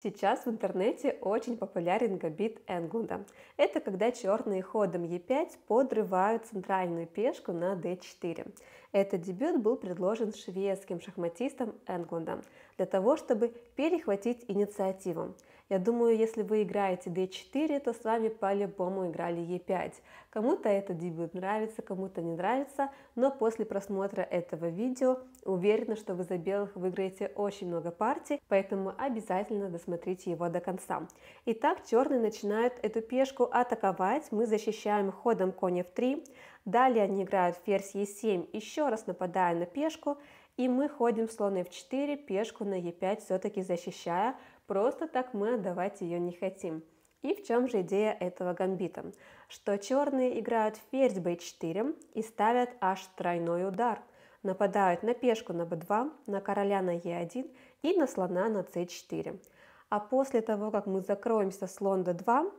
Сейчас в интернете очень популярен габит Энгуда. Это когда черные ходом Е5 подрывают центральную пешку на d4. Этот дебют был предложен шведским шахматистом Энглундом для того, чтобы перехватить инициативу. Я думаю, если вы играете d4, то с вами по-любому играли e5. Кому-то этот дебют нравится, кому-то не нравится, но после просмотра этого видео уверена, что вы за белых выиграете очень много партий, поэтому обязательно досмотрите его до конца. Итак, черные начинают эту пешку атаковать, мы защищаем ходом коня f3, далее они играют ферзь e7, еще раз нападая на пешку, и мы ходим слон f4, пешку на e5 все-таки защищая, Просто так мы отдавать ее не хотим. И в чем же идея этого гамбита? Что черные играют ферзь b4 и ставят аж тройной удар. Нападают на пешку на b2, на короля на e1 и на слона на c4. А после того, как мы закроемся слон d2,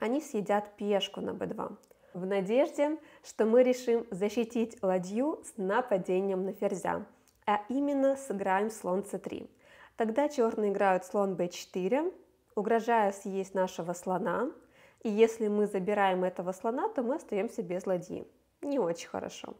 они съедят пешку на b2. В надежде, что мы решим защитить ладью с нападением на ферзя, а именно сыграем слон c3. Тогда черные играют слон b4, угрожая съесть нашего слона. И если мы забираем этого слона, то мы остаемся без ладьи. Не очень хорошо.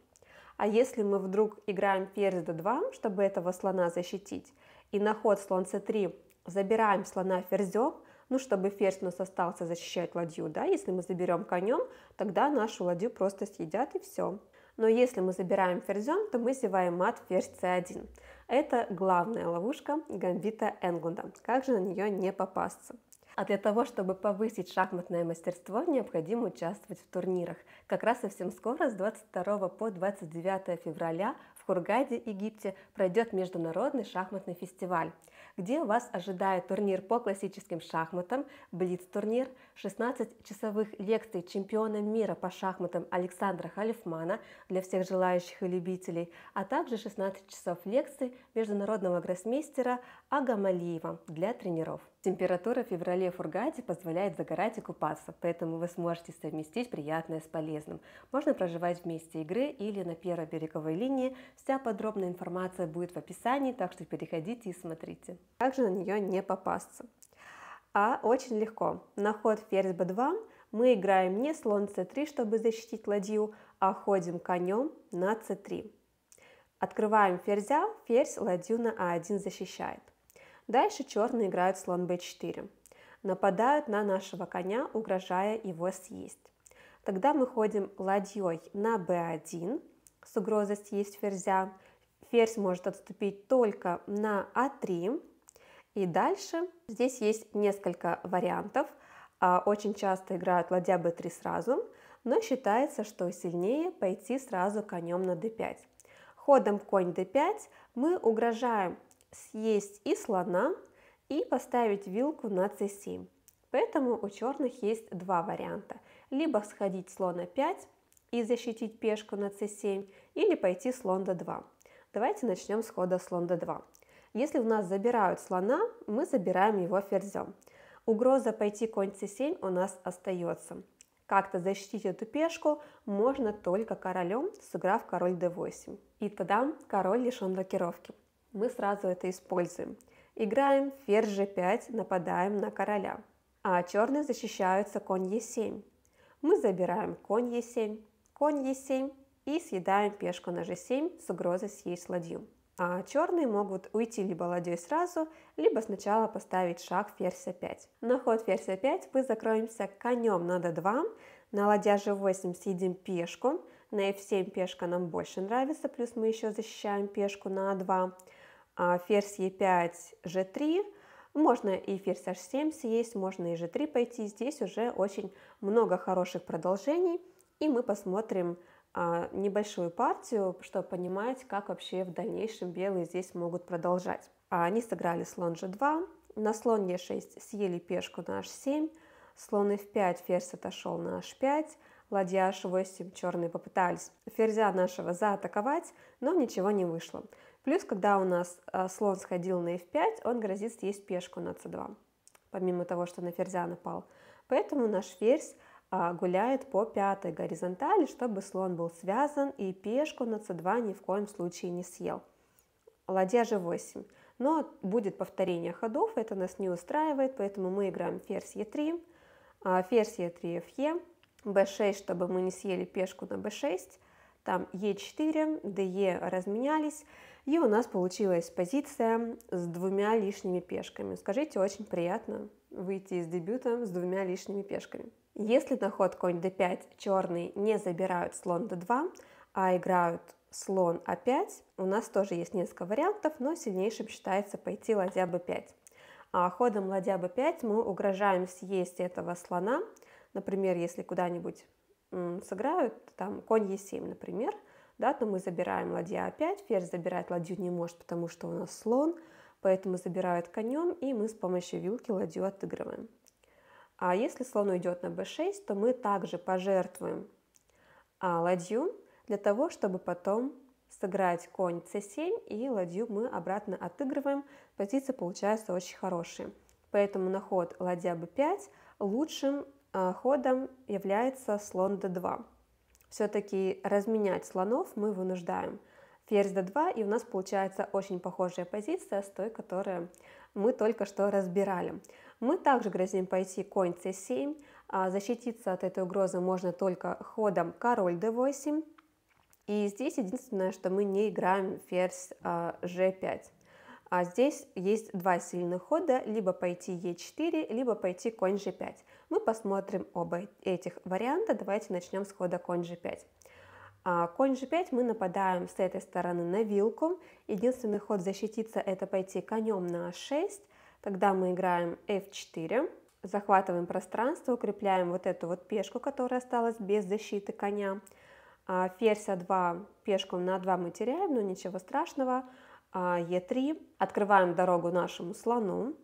А если мы вдруг играем ферзь d2, чтобы этого слона защитить, и на ход слон c3 забираем слона ферзем, ну, чтобы ферзь у нас остался защищать ладью, да, если мы заберем конем, тогда нашу ладью просто съедят и все. Но если мы забираем ферзем, то мы зеваем мат ферзь c1. Это главная ловушка гамбита Энгунда. Как же на нее не попасться? А для того, чтобы повысить шахматное мастерство, необходимо участвовать в турнирах. Как раз совсем скоро, с 22 по 29 февраля, в Хургаде, Египте, пройдет международный шахматный фестиваль, где вас ожидает турнир по классическим шахматам, блиц-турнир, 16 часовых лекций чемпиона мира по шахматам Александра Халифмана для всех желающих и любителей, а также 16 часов лекций международного гроссмейстера Агамалиева для тренеров. Температура в феврале в Фургаде позволяет загорать и купаться, поэтому вы сможете совместить приятное с полезным. Можно проживать вместе игры или на первой береговой линии Вся подробная информация будет в описании, так что переходите и смотрите. Как же на нее не попасться? А очень легко. На ход ферзь b2 мы играем не слон c3, чтобы защитить ладью, а ходим конем на c3. Открываем ферзя, ферзь ладью на a а 1 защищает. Дальше черные играют слон b4. Нападают на нашего коня, угрожая его съесть. Тогда мы ходим ладьей на b1, с угрозой съесть ферзя. Ферзь может отступить только на А3. И дальше здесь есть несколько вариантов. А, очень часто играют ладья b3 сразу, но считается, что сильнее пойти сразу конем на d5. Ходом конь d5 мы угрожаем съесть и слона, и поставить вилку на c7. Поэтому у черных есть два варианта. Либо сходить слона 5, и защитить пешку на c7, или пойти слон d2. Давайте начнем с хода слон d2. Если у нас забирают слона, мы забираем его ферзем. Угроза пойти конь c7 у нас остается. Как-то защитить эту пешку можно только королем, сыграв король d8. И тогда король лишен блокировки. Мы сразу это используем. Играем ферзь g5, нападаем на короля. А черные защищаются конь e7. Мы забираем конь e7 конь e7 и съедаем пешку на g7 с угрозой съесть ладью. А черные могут уйти либо ладьей сразу, либо сначала поставить шаг ферзь 5 а На ход ферзь 5 а мы закроемся конем на d2, а на ладья g8 съедим пешку, на f7 пешка нам больше нравится, плюс мы еще защищаем пешку на a2, а ферзь e5, g3, можно и ферзь h7 съесть, можно и g3 пойти, здесь уже очень много хороших продолжений – и мы посмотрим а, небольшую партию, чтобы понимать, как вообще в дальнейшем белые здесь могут продолжать. А они сыграли слон g2, на слон e6 съели пешку на h7, слон f5, ферзь отошел на h5, ладья h8, черные попытались ферзя нашего заатаковать, но ничего не вышло. Плюс, когда у нас а, слон сходил на f5, он грозит съесть пешку на c2, помимо того, что на ферзя напал. Поэтому наш ферзь а, гуляет по пятой горизонтали, чтобы слон был связан и пешку на c2 ни в коем случае не съел. Ладья g8. Но будет повторение ходов, это нас не устраивает, поэтому мы играем ферзь e3, а, ферзь e3 fe, b6, чтобы мы не съели пешку на b6, там e4, de разменялись, и у нас получилась позиция с двумя лишними пешками. Скажите, очень приятно выйти из дебюта с двумя лишними пешками. Если на ход конь d5 черные не забирают слон d2, а играют слон a5, а у нас тоже есть несколько вариантов, но сильнейшим считается пойти ладья b5. А ходом ладья b5 мы угрожаем съесть этого слона, например, если куда-нибудь сыграют, там конь e7, например, да, то мы забираем ладья a5, а ферзь забирать ладью не может, потому что у нас слон, поэтому забирают конем, и мы с помощью вилки ладью отыгрываем. А если слон уйдет на b6, то мы также пожертвуем а, ладью для того, чтобы потом сыграть конь c7 и ладью мы обратно отыгрываем. Позиция получается очень хорошая. Поэтому на ход ладья b5 лучшим а, ходом является слон d2. Все-таки разменять слонов мы вынуждаем ферзь d2, и у нас получается очень похожая позиция с той, которую мы только что разбирали. Мы также грозим пойти конь c7, а защититься от этой угрозы можно только ходом король d8, и здесь единственное, что мы не играем ферзь а, g5. А здесь есть два сильных хода, либо пойти e4, либо пойти конь g5. Мы посмотрим оба этих варианта, давайте начнем с хода конь g5. А, конь g5 мы нападаем с этой стороны на вилку. Единственный ход защититься это пойти конем на a6. Тогда мы играем f4, захватываем пространство, укрепляем вот эту вот пешку, которая осталась без защиты коня. А, ферзь а2, пешку на 2 мы теряем, но ничего страшного. А, Е3, открываем дорогу нашему слону.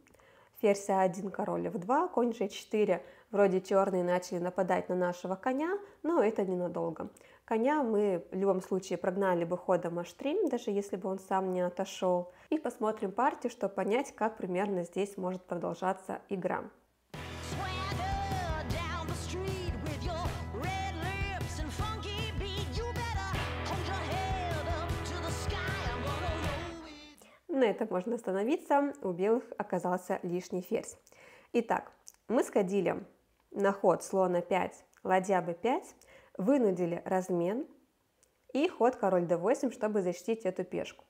Ферзь а1, король f2, конь g4 Вроде черные начали нападать на нашего коня, но это ненадолго. Коня мы в любом случае прогнали бы ходом Аштрим, даже если бы он сам не отошел. И посмотрим партию, чтобы понять, как примерно здесь может продолжаться игра. На этом можно остановиться, у белых оказался лишний ферзь. Итак, мы сходили на ход слона 5, ладья b5 вынудили размен и ход король d8, чтобы защитить эту пешку.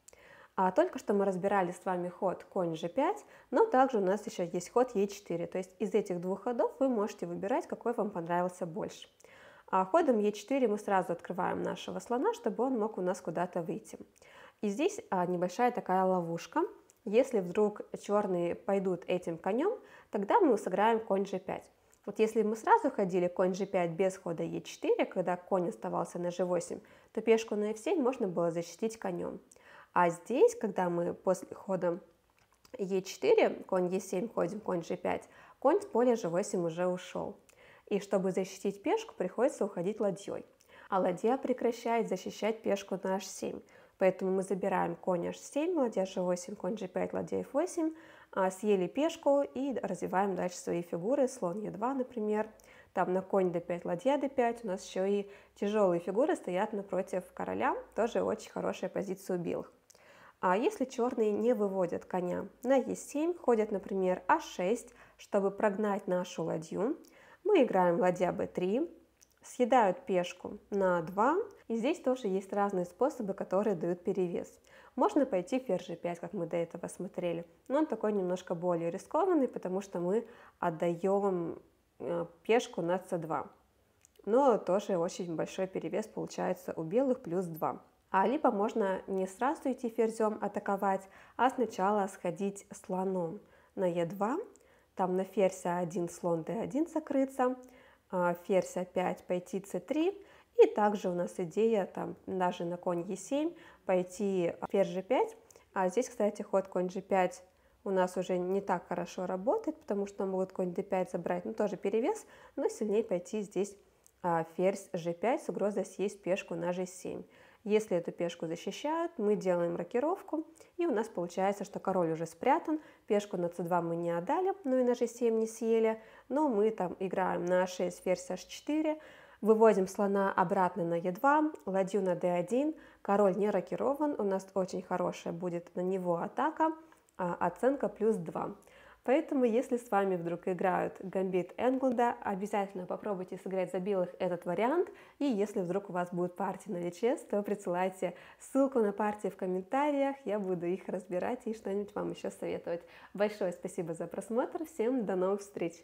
А только что мы разбирали с вами ход конь g5, но также у нас еще есть ход e4. То есть из этих двух ходов вы можете выбирать, какой вам понравился больше. А ходом e4 мы сразу открываем нашего слона, чтобы он мог у нас куда-то выйти. И здесь а, небольшая такая ловушка. Если вдруг черные пойдут этим конем, тогда мы сыграем конь g5. Вот если мы сразу ходили конь g5 без хода e4, когда конь оставался на g8, то пешку на f7 можно было защитить конем. А здесь, когда мы после хода e4, конь e7 ходим, конь g5, конь с поля g8 уже ушел. И чтобы защитить пешку, приходится уходить ладьей. А ладья прекращает защищать пешку на h7. Поэтому мы забираем конь h7, ладья g8, конь g5, ладья f8, а, съели пешку и развиваем дальше свои фигуры, слон Е2, например, там на конь d5, ладья d5, у нас еще и тяжелые фигуры стоят напротив короля, тоже очень хорошая позиция у белых. А если черные не выводят коня на е 7 ходят, например, а6, чтобы прогнать нашу ладью, мы играем ладья b3, съедают пешку на 2, и здесь тоже есть разные способы, которые дают перевес. Можно пойти ферзь g5, как мы до этого смотрели, но он такой немножко более рискованный, потому что мы отдаем э, пешку на c2. Но тоже очень большой перевес получается у белых, плюс 2. А либо можно не сразу идти ферзем атаковать, а сначала сходить слоном на e2, там на ферзь а1 слон d1 закрыться, а ферзь а5 пойти c3, и также у нас идея там даже на конь e7 пойти ферзь а, g5. А здесь, кстати, ход конь g5 у нас уже не так хорошо работает, потому что могут конь d5 забрать, ну тоже перевес, но сильнее пойти здесь а, ферзь g5 с угрозой съесть пешку на g7. Если эту пешку защищают, мы делаем рокировку, и у нас получается, что король уже спрятан, пешку на c2 мы не отдали, ну и на g7 не съели, но мы там играем на 6 ферзь h4, Выводим слона обратно на Е2, ладью на d1, король не рокирован, у нас очень хорошая будет на него атака, а оценка плюс 2. Поэтому, если с вами вдруг играют гамбит Энглда, обязательно попробуйте сыграть за белых этот вариант, и если вдруг у вас будет партия на ВЧС, то присылайте ссылку на партии в комментариях, я буду их разбирать и что-нибудь вам еще советовать. Большое спасибо за просмотр, всем до новых встреч!